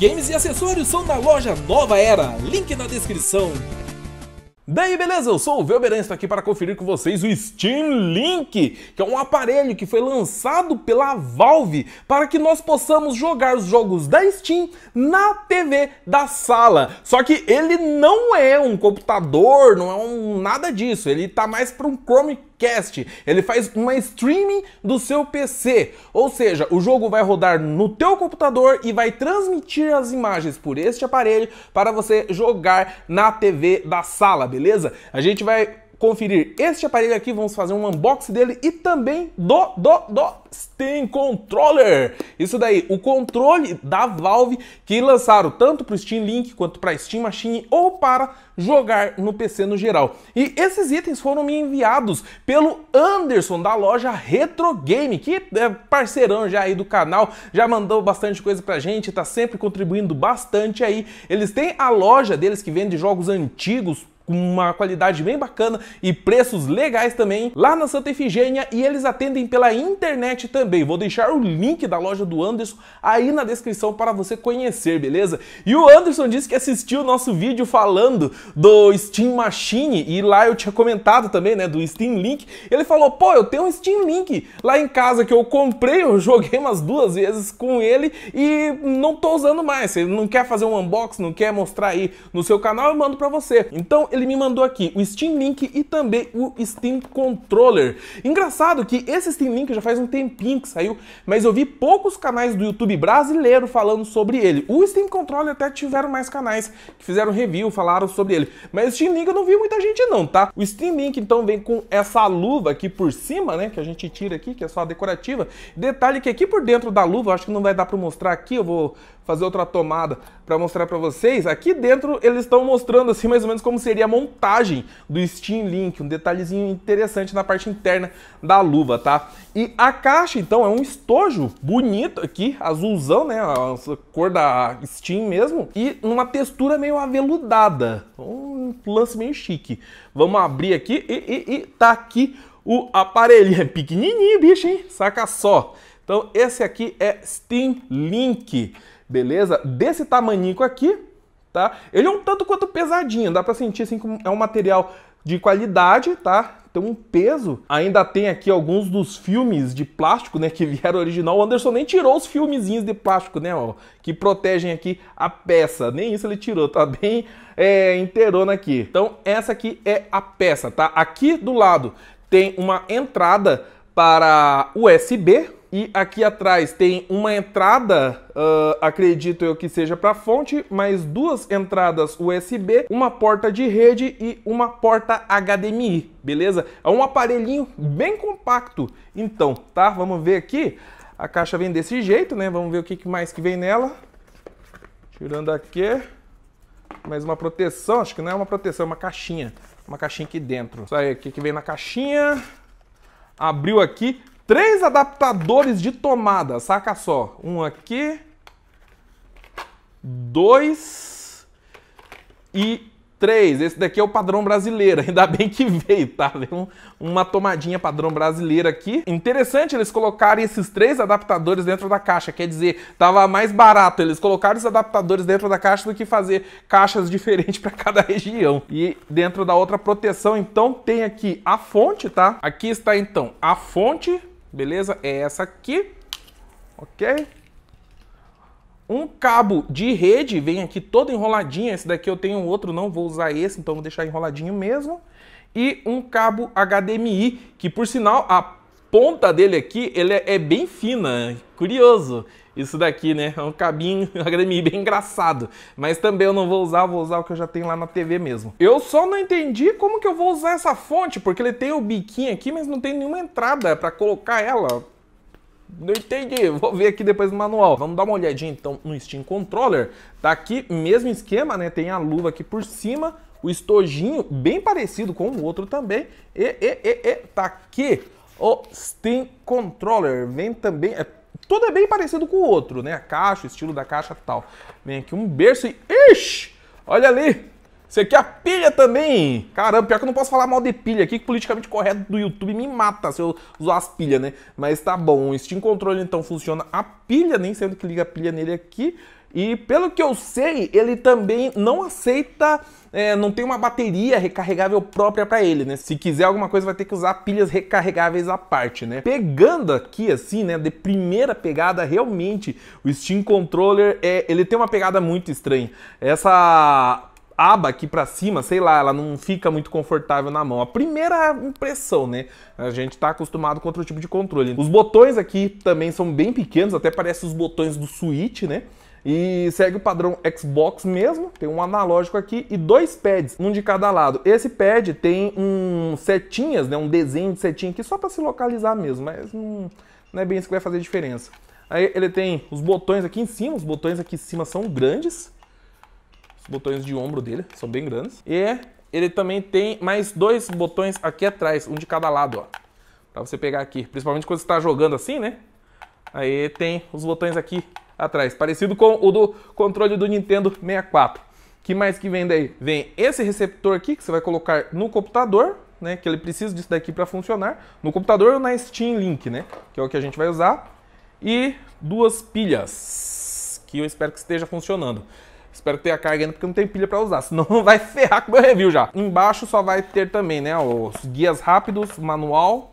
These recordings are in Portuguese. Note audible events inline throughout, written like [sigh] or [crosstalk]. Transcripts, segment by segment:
games e acessórios são na loja Nova Era, link na descrição. Daí, beleza? Eu sou o Velberan, estou aqui para conferir com vocês o Steam Link, que é um aparelho que foi lançado pela Valve para que nós possamos jogar os jogos da Steam na TV da sala. Só que ele não é um computador, não é um nada disso, ele está mais para um Chromecast Cast. Ele faz uma streaming do seu PC, ou seja, o jogo vai rodar no teu computador e vai transmitir as imagens por este aparelho para você jogar na TV da sala, beleza? A gente vai conferir este aparelho aqui, vamos fazer um unboxing dele e também do, do, do Steam Controller. Isso daí, o controle da Valve que lançaram tanto para o Steam Link quanto para Steam Machine ou para jogar no PC no geral. E esses itens foram me enviados pelo Anderson da loja Retro Game, que é parceirão já aí do canal, já mandou bastante coisa pra gente, tá sempre contribuindo bastante aí. Eles têm a loja deles que vende jogos antigos, com uma qualidade bem bacana e preços legais também, lá na Santa Efigênia e eles atendem pela internet também. Vou deixar o link da loja do Anderson aí na descrição para você conhecer, beleza? E o Anderson disse que assistiu o nosso vídeo falando do Steam Machine e lá eu tinha comentado também, né, do Steam Link. Ele falou: "Pô, eu tenho um Steam Link lá em casa que eu comprei, eu [laughs] joguei umas duas vezes com ele e não tô usando mais. Ele não quer fazer um unboxing, não quer mostrar aí no seu canal, eu mando para você". Então, ele me mandou aqui o Steam Link e também o Steam Controller. Engraçado que esse Steam Link já faz um tempinho que saiu, mas eu vi poucos canais do YouTube brasileiro falando sobre ele. O Steam Controller até tiveram mais canais que fizeram review, falaram sobre ele. Mas o Steam Link eu não vi muita gente não, tá? O Steam Link então vem com essa luva aqui por cima, né, que a gente tira aqui, que é só decorativa. Detalhe que aqui por dentro da luva, acho que não vai dar para mostrar aqui, eu vou fazer outra tomada para mostrar para vocês. Aqui dentro eles estão mostrando assim mais ou menos como seria a montagem do Steam Link, um detalhezinho interessante na parte interna da luva, tá? E a caixa então é um estojo bonito aqui, azulzão, né, a cor da Steam mesmo, e uma textura meio aveludada, um lance meio chique. Vamos abrir aqui e, e, e tá aqui o aparelho [laughs] é pequenininho, bicho, hein? Saca só. Então esse aqui é Steam Link beleza? Desse tamanico aqui, tá? Ele é um tanto quanto pesadinho, dá para sentir assim como é um material de qualidade, tá? Tem então, um peso. Ainda tem aqui alguns dos filmes de plástico, né, que vieram original. O Anderson nem tirou os filmezinhos de plástico, né, ó, que protegem aqui a peça. Nem isso ele tirou, tá bem é, inteirona aqui. Então essa aqui é a peça, tá? Aqui do lado tem uma entrada para USB, e aqui atrás tem uma entrada, uh, acredito eu que seja para fonte, mais duas entradas USB, uma porta de rede e uma porta HDMI, beleza? É um aparelhinho bem compacto. Então, tá? Vamos ver aqui. A caixa vem desse jeito, né? Vamos ver o que mais que vem nela. Tirando aqui. Mais uma proteção, acho que não é uma proteção, é uma caixinha. Uma caixinha aqui dentro. Isso aí, o que vem na caixinha? Abriu aqui, Três adaptadores de tomada, saca só. Um aqui, dois e três. Esse daqui é o padrão brasileiro, [laughs] ainda bem que veio, tá? Veio uma tomadinha padrão brasileira aqui. Interessante eles colocarem esses três adaptadores dentro da caixa, quer dizer, tava mais barato. Eles colocarem os adaptadores dentro da caixa do que fazer caixas [laughs] diferentes para cada região. E dentro da outra proteção, então, tem aqui a fonte, tá? Aqui está, então, a fonte Beleza? É essa aqui. Ok? Um cabo de rede, vem aqui todo enroladinho. Esse daqui eu tenho outro, não vou usar esse, então vou deixar enroladinho mesmo. E um cabo HDMI, que por sinal a ponta dele aqui, ele é, é bem fina, curioso isso daqui, né? É um cabinho HDMI [laughs] bem engraçado. Mas também eu não vou usar, vou usar o que eu já tenho lá na TV mesmo. Eu só não entendi como que eu vou usar essa fonte, porque ele tem o biquinho aqui, mas não tem nenhuma entrada para colocar ela. Não entendi, vou ver aqui depois no manual. Vamos dar uma olhadinha então no Steam Controller. Tá aqui, mesmo esquema, né? Tem a luva aqui por cima, o estojinho bem parecido com o outro também. E, e, e, e tá aqui o Steam Controller vem também. É, tudo é bem parecido com o outro, né? A caixa, o estilo da caixa tal. Vem aqui um berço e. Ixi! Olha ali! aqui é a pilha também? Caramba, pior que eu não posso falar mal de pilha aqui, que politicamente correto do YouTube me mata se eu usar as pilhas, né? Mas tá bom, o Steam Controller então funciona a pilha, nem sendo que liga a pilha nele aqui. E pelo que eu sei, ele também não aceita, é, não tem uma bateria recarregável própria para ele, né? Se quiser alguma coisa, vai ter que usar pilhas recarregáveis à parte, né? Pegando aqui assim, né, de primeira pegada, realmente o Steam Controller é, ele tem uma pegada muito estranha. Essa aba aqui para cima, sei lá, ela não fica muito confortável na mão. A primeira impressão, né? A gente tá acostumado com outro tipo de controle. Os botões aqui também são bem pequenos, até parece os botões do Switch, né? E segue o padrão Xbox mesmo, tem um analógico aqui e dois pads, um de cada lado. Esse pad tem um setinhas, né, um desenho de setinha aqui só para se localizar mesmo, mas hum, não é bem isso que vai fazer diferença. Aí ele tem os botões aqui em cima, os botões aqui em cima são grandes. Os botões de ombro dele são bem grandes. E ele também tem mais dois botões aqui atrás, um de cada lado, ó. Pra você pegar aqui, principalmente quando você tá jogando assim, né? Aí tem os botões aqui atrás, parecido com o do controle do Nintendo 64. Que mais que vem daí? Vem esse receptor aqui que você vai colocar no computador, né, que ele precisa disso daqui para funcionar, no computador ou na Steam Link, né, que é o que a gente vai usar, e duas pilhas, que eu espero que esteja funcionando. Espero ter a carga ainda, porque não tem pilha para usar, senão [laughs] vai ferrar com o meu review já. Embaixo só vai ter também, né, os guias rápidos, manual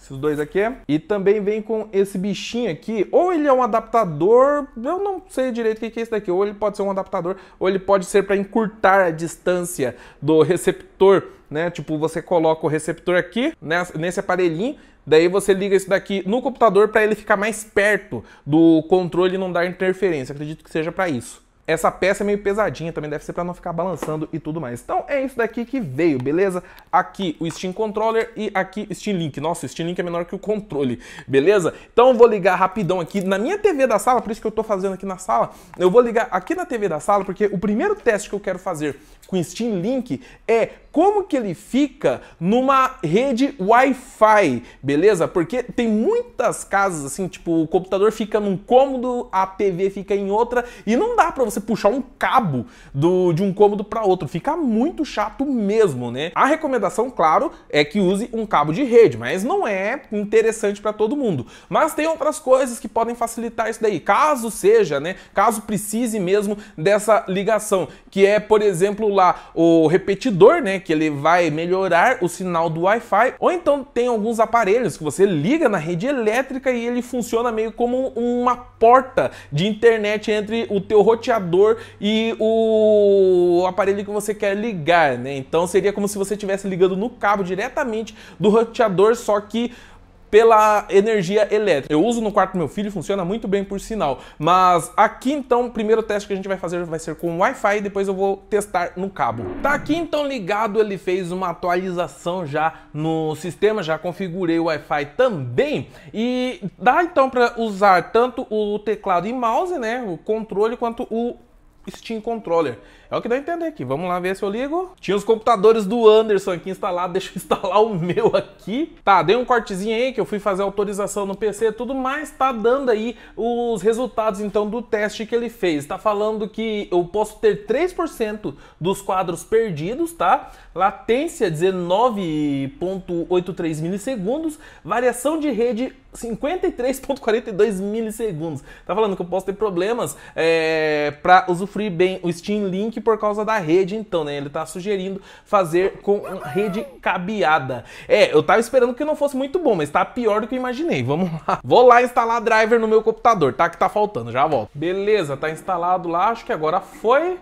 esses dois aqui. E também vem com esse bichinho aqui. Ou ele é um adaptador, eu não sei direito o que é isso daqui. Ou ele pode ser um adaptador, ou ele pode ser para encurtar a distância do receptor, né? Tipo, você coloca o receptor aqui, nesse aparelhinho, Daí você liga isso daqui no computador para ele ficar mais perto do controle e não dar interferência. Acredito que seja para isso. Essa peça é meio pesadinha, também deve ser para não ficar balançando e tudo mais. Então é isso daqui que veio, beleza? Aqui o Steam Controller e aqui o Steam Link. Nossa, o Steam Link é menor que o controle, beleza? Então eu vou ligar rapidão aqui na minha TV da sala, por isso que eu estou fazendo aqui na sala. Eu vou ligar aqui na TV da sala, porque o primeiro teste que eu quero fazer com o Steam Link é como que ele fica numa rede Wi-Fi, beleza? Porque tem muitas casas assim, tipo, o computador fica num cômodo, a TV fica em outra e não dá para você puxar um cabo do, de um cômodo para outro, fica muito chato mesmo, né? A recomendação, claro, é que use um cabo de rede, mas não é interessante para todo mundo. Mas tem outras coisas que podem facilitar isso daí, caso seja, né? Caso precise mesmo dessa ligação, que é, por exemplo, lá o repetidor, né? que ele vai melhorar o sinal do Wi-Fi, ou então tem alguns aparelhos que você liga na rede elétrica e ele funciona meio como uma porta de internet entre o teu roteador e o aparelho que você quer ligar, né? Então seria como se você estivesse ligando no cabo diretamente do roteador, só que pela energia elétrica. Eu uso no quarto do meu filho, funciona muito bem por sinal. Mas aqui então, o primeiro teste que a gente vai fazer vai ser com Wi-Fi e depois eu vou testar no cabo. Tá aqui então ligado, ele fez uma atualização já no sistema, já configurei o Wi-Fi também. E dá então para usar tanto o teclado e mouse, né, o controle, quanto o Steam Controller. É o que dá a entender aqui. Vamos lá ver se eu ligo. Tinha os computadores do Anderson aqui instalado. [laughs] Deixa eu instalar o meu aqui. Tá, dei um cortezinho aí que eu fui fazer autorização no PC tudo mais. Tá dando aí os resultados, então, do teste que ele fez. Tá falando que eu posso ter 3% dos quadros perdidos, tá? Latência 19.83 milissegundos. Variação de rede 53.42 milissegundos. Tá falando que eu posso ter problemas é, para usufruir bem o Steam Link por causa da rede, então, né? Ele tá sugerindo fazer com rede cabeada. É, eu tava esperando que não fosse muito bom, mas tá pior do que eu imaginei. Vamos lá. Vou lá instalar driver no meu computador, tá? Que tá faltando, já volto. Beleza, tá instalado lá, acho que agora foi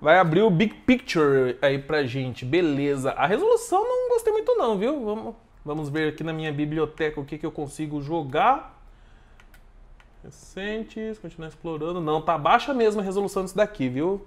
vai abrir o Big Picture aí pra gente. Beleza. A resolução não gostei muito não, viu? Vamos Vamos ver aqui na minha biblioteca o que, que eu consigo jogar. Recentes, continuar explorando. Não, tá baixa mesmo a resolução disso daqui, viu?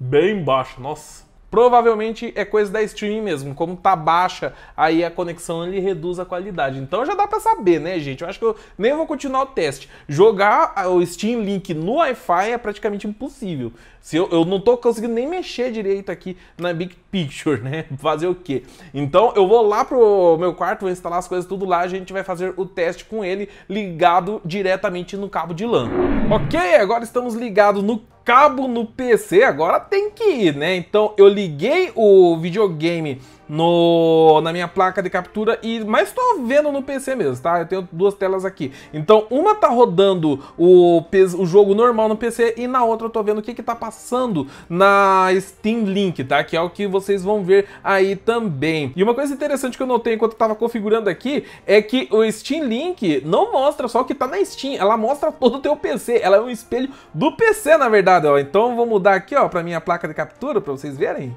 Bem baixa, nossa. Provavelmente é coisa da stream mesmo, como tá baixa, aí a conexão ele reduz a qualidade. Então já dá para saber, né, gente? Eu acho que eu nem vou continuar o teste. Jogar o Steam Link no Wi-Fi é praticamente impossível. Se eu, eu não tô conseguindo nem mexer direito aqui na Big Picture, [laughs] né? Fazer o quê? Então eu vou lá pro meu quarto, vou instalar as coisas tudo lá, a gente vai fazer o teste com ele ligado diretamente no cabo de LAN. OK? Agora estamos ligados no cabo no PC agora tem que ir, né? Então eu liguei o videogame no, na minha placa de captura, e mas estou vendo no PC mesmo, tá? Eu tenho duas telas aqui. Então, uma tá rodando o, o jogo normal no PC e na outra eu tô vendo o que que tá passando na Steam Link, tá? Que é o que vocês vão ver aí também. E uma coisa interessante que eu notei enquanto eu tava configurando aqui é que o Steam Link não mostra só o que tá na Steam, ela mostra todo o teu PC, ela é um espelho do PC, na verdade, ó. Então, vou mudar aqui, ó, pra minha placa de captura, para vocês verem.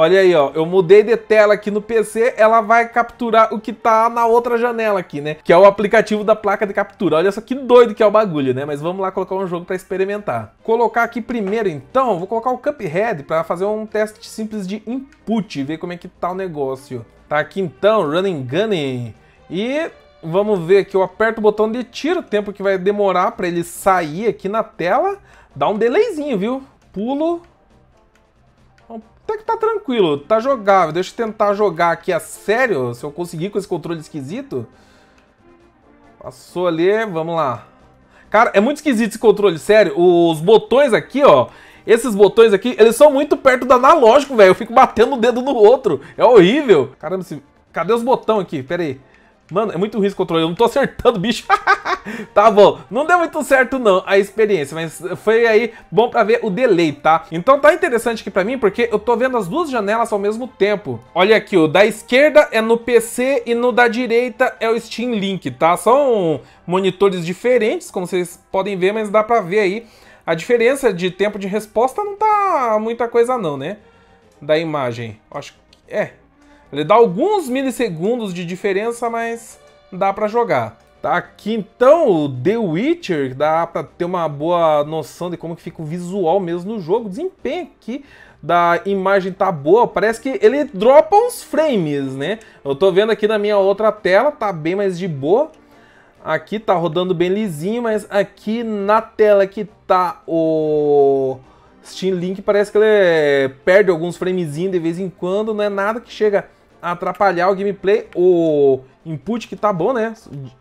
Olha aí, ó. Eu mudei de tela aqui no PC, ela vai capturar o que tá na outra janela aqui, né? Que é o aplicativo da placa de captura. Olha só que doido que é o bagulho, né? Mas vamos lá colocar um jogo para experimentar. Colocar aqui primeiro, então, vou colocar o Cuphead para fazer um teste simples de input, ver como é que tá o negócio. Tá aqui então, Running Gunning. E vamos ver aqui, eu aperto o botão de tiro, o tempo que vai demorar para ele sair aqui na tela. Dá um delayzinho, viu? Pulo, até que tá tranquilo, tá jogável. Deixa eu tentar jogar aqui a sério, se eu conseguir com esse controle esquisito. Passou ali, vamos lá. Cara, é muito esquisito esse controle, sério. Os botões aqui, ó, esses botões aqui, eles são muito perto do analógico, velho. Eu fico batendo o um dedo no outro. É horrível. Caramba, esse... cadê os botões aqui? Pera aí. Mano, é muito risco controle, eu não tô acertando, [laughs] bicho. tá bom, não deu muito certo não a experiência, mas foi aí bom pra ver o delay, tá? Então tá interessante aqui pra mim, porque eu tô vendo as duas janelas ao mesmo tempo. Olha aqui, o da esquerda é no PC e no da direita é o Steam Link, tá? São monitores diferentes, como vocês podem ver, mas dá pra ver aí. A diferença de tempo de resposta não tá muita coisa não, né? Da imagem. Acho que... É, ele dá alguns milissegundos de diferença, mas dá para jogar. Tá aqui então o The Witcher, dá para ter uma boa noção de como que fica o visual mesmo no jogo, o desempenho aqui da imagem tá boa, parece que ele dropa uns frames, né? Eu tô vendo aqui na minha outra tela, tá bem mais de boa. Aqui tá rodando bem lisinho, mas aqui na tela que tá o Steam Link parece que ele perde alguns framezinhos de vez em quando, não é nada que chega atrapalhar o gameplay, o input que tá bom, né?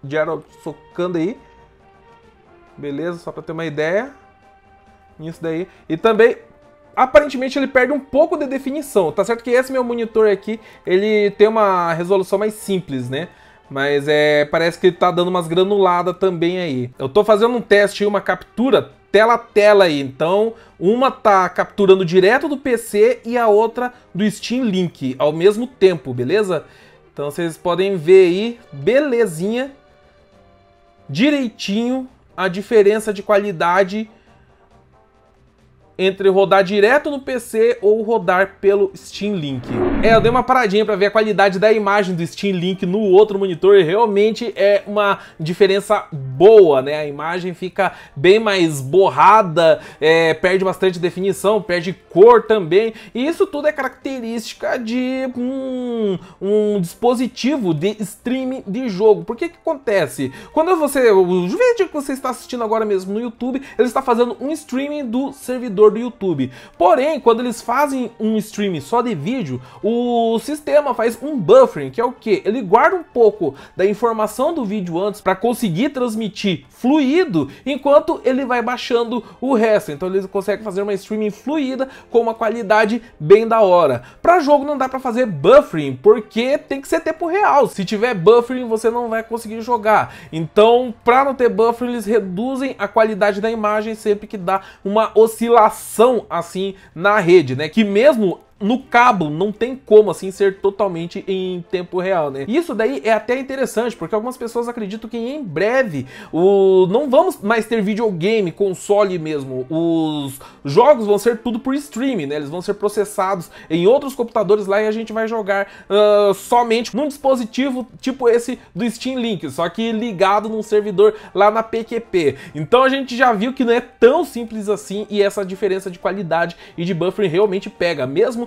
Gerald socando aí. Beleza, só pra ter uma ideia. Isso daí. E também, aparentemente, ele perde um pouco de definição. Tá certo que esse meu monitor aqui, ele tem uma resolução mais simples, né? Mas é, parece que ele tá dando umas granuladas também aí. Eu tô fazendo um teste e uma captura tela a tela aí. Então, uma tá capturando direto do PC e a outra do Steam Link ao mesmo tempo, beleza? Então vocês podem ver aí, belezinha, direitinho a diferença de qualidade entre rodar direto no PC ou rodar pelo Steam Link. É, eu dei uma paradinha para ver a qualidade da imagem do Steam Link no outro monitor, realmente é uma diferença boa, né? A imagem fica bem mais borrada, é, perde bastante definição, perde cor também. E isso tudo é característica de um, um dispositivo de streaming de jogo. Por que que acontece? Quando você, o vídeo que você está assistindo agora mesmo no YouTube, ele está fazendo um streaming do servidor do YouTube. Porém, quando eles fazem um streaming só de vídeo, o sistema faz um buffering, que é o que? Ele guarda um pouco da informação do vídeo antes para conseguir transmitir transmitir fluido enquanto ele vai baixando o resto. Então eles conseguem fazer uma streaming fluida com uma qualidade bem da hora. Para jogo não dá para fazer buffering, porque tem que ser tempo real. Se tiver buffering, você não vai conseguir jogar. Então, para não ter buffering, eles reduzem a qualidade da imagem sempre que dá uma oscilação assim na rede, né? Que mesmo no cabo não tem como assim ser totalmente em tempo real, né? Isso daí é até interessante, porque algumas pessoas acreditam que em breve o não vamos mais ter videogame, console mesmo. Os jogos vão ser tudo por streaming, né? Eles vão ser processados em outros computadores lá e a gente vai jogar uh, somente num dispositivo tipo esse do Steam Link, só que ligado num servidor lá na PQP. Então a gente já viu que não é tão simples assim e essa diferença de qualidade e de buffering realmente pega, mesmo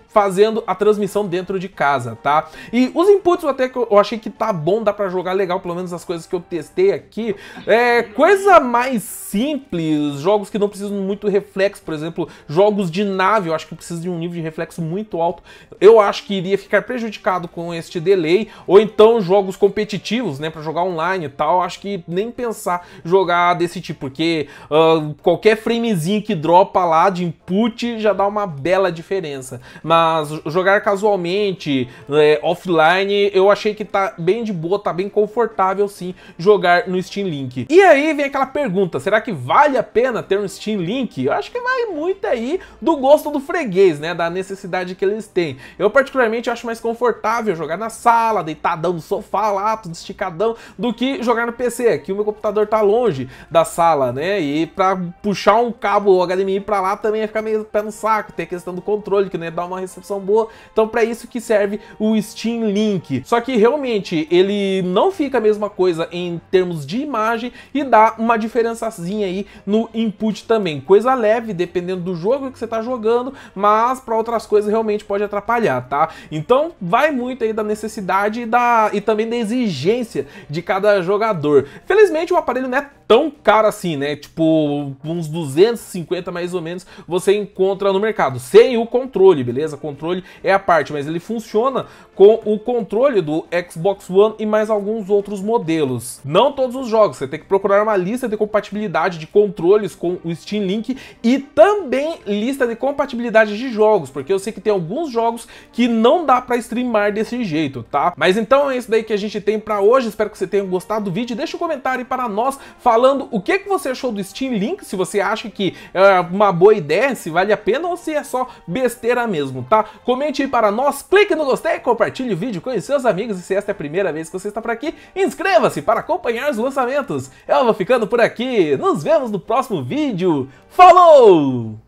fazendo a transmissão dentro de casa, tá? E os inputs até que eu achei que tá bom, dá para jogar legal, pelo menos as coisas que eu testei aqui. É coisa mais simples, jogos que não precisam muito reflexo, por exemplo, jogos de nave, eu acho que precisa de um nível de reflexo muito alto. Eu acho que iria ficar prejudicado com este delay, ou então jogos competitivos, né, para jogar online e tal, acho que nem pensar jogar desse tipo, porque uh, qualquer framezinho que dropa lá de input já dá uma bela diferença. Mas mas jogar casualmente, é, offline, eu achei que tá bem de boa, tá bem confortável sim jogar no Steam Link. E aí vem aquela pergunta, será que vale a pena ter um Steam Link? Eu acho que vai muito aí do gosto do freguês, né, da necessidade que eles têm. Eu particularmente acho mais confortável jogar na sala, deitadão no sofá lá, tudo esticadão, do que jogar no PC, que o meu computador tá longe da sala, né, e pra puxar um cabo HDMI pra lá também ia ficar meio pé no saco, tem a questão do controle, que não ia dar uma recepção boa. Então para isso que serve o Steam Link. Só que realmente ele não fica a mesma coisa em termos de imagem e dá uma diferençazinha aí no input também. Coisa leve dependendo do jogo que você está jogando, mas para outras coisas realmente pode atrapalhar, tá? Então vai muito aí da necessidade e, da, e também da exigência de cada jogador. Felizmente o aparelho não é tão caro assim, né? Tipo, uns 250 mais ou menos você encontra no mercado. Sem o controle, beleza? Controle é a parte, mas ele funciona com o controle do Xbox One e mais alguns outros modelos. Não todos os jogos, você tem que procurar uma lista de compatibilidade de controles com o Steam Link e também lista de compatibilidade de jogos, porque eu sei que tem alguns jogos que não dá para streamar desse jeito, tá? Mas então é isso daí que a gente tem para hoje. Espero que você tenha gostado do vídeo. Deixa um comentário para nós falando falando o que, que você achou do Steam Link, se você acha que é uma boa ideia, se vale a pena ou se é só besteira mesmo, tá? Comente aí para nós, clique no gostei, compartilhe o vídeo com seus amigos e se esta é a primeira vez que você está por aqui, inscreva-se para acompanhar os lançamentos. Eu vou ficando por aqui, nos vemos no próximo vídeo. Falou!